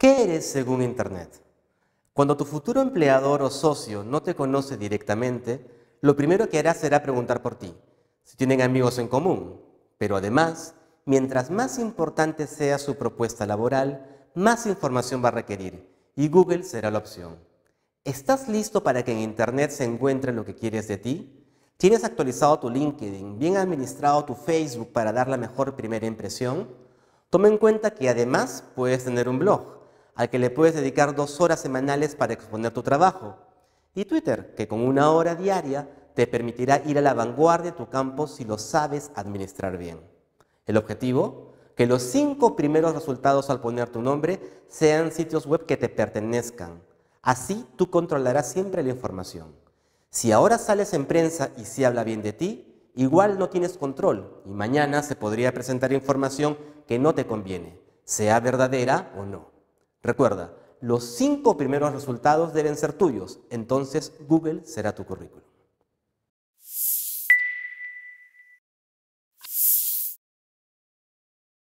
¿Qué eres según Internet? Cuando tu futuro empleador o socio no te conoce directamente, lo primero que hará será preguntar por ti, si tienen amigos en común. Pero además, mientras más importante sea su propuesta laboral, más información va a requerir y Google será la opción. ¿Estás listo para que en Internet se encuentre lo que quieres de ti? ¿Tienes actualizado tu LinkedIn, bien administrado tu Facebook para dar la mejor primera impresión? Toma en cuenta que además puedes tener un blog al que le puedes dedicar dos horas semanales para exponer tu trabajo. Y Twitter, que con una hora diaria te permitirá ir a la vanguardia de tu campo si lo sabes administrar bien. El objetivo, que los cinco primeros resultados al poner tu nombre sean sitios web que te pertenezcan. Así tú controlarás siempre la información. Si ahora sales en prensa y se habla bien de ti, igual no tienes control y mañana se podría presentar información que no te conviene, sea verdadera o no. Recuerda, los cinco primeros resultados deben ser tuyos, entonces Google será tu currículum.